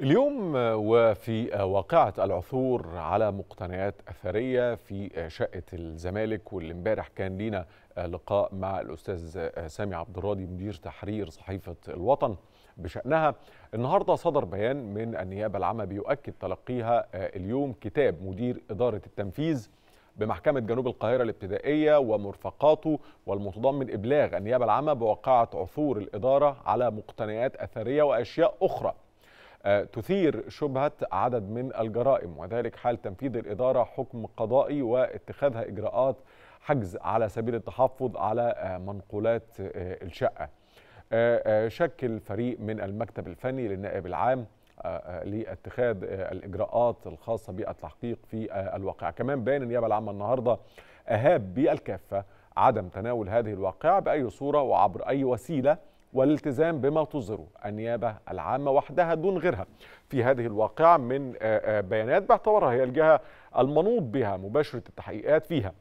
اليوم وفي واقعة العثور على مقتنيات أثرية في شقة الزمالك واللي امبارح كان لينا لقاء مع الأستاذ سامي عبد الراضي مدير تحرير صحيفة الوطن بشأنها النهاردة صدر بيان من النيابة العامة بيؤكد تلقيها اليوم كتاب مدير إدارة التنفيذ بمحكمة جنوب القاهرة الابتدائية ومرفقاته والمتضمن إبلاغ النيابة العامة بواقعة عثور الإدارة على مقتنيات أثرية وأشياء أخرى آه، تثير شبهة عدد من الجرائم وذلك حال تنفيذ الإدارة حكم قضائي واتخاذها إجراءات حجز على سبيل التحفظ على آه، منقولات آه، الشقة شكل فريق من المكتب الفني للنائب العام لاتخاذ الإجراءات الخاصة بالتحقيق في الواقعة كمان بيان النيابة العامة النهاردة أهاب بالكافة عدم تناول هذه الواقعة بأي صورة وعبر أي وسيلة والالتزام بما تظهره النيابة العامة وحدها دون غيرها في هذه الواقعة من آه، آه، بيانات باعتبارها هي الجهة المنوط بها مباشرة التحقيقات فيها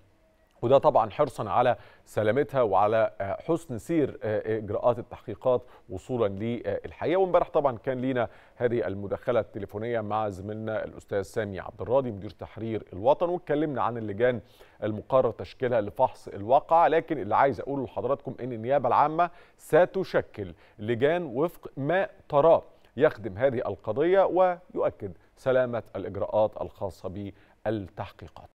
وده طبعا حرصا على سلامتها وعلى آه، حسن سير آه، اجراءات التحقيقات وصولا للحقيقه وامبارح طبعا كان لينا هذه المداخله التليفونيه مع زميلنا الاستاذ سامي عبد الراضي مدير تحرير الوطن واتكلمنا عن اللجان المقرر تشكيلها لفحص الواقع لكن اللي عايز اقوله لحضراتكم ان النيابه العامه ستشكل لجان وفق ما تراه يخدم هذه القضيه ويؤكد سلامه الاجراءات الخاصه بالتحقيقات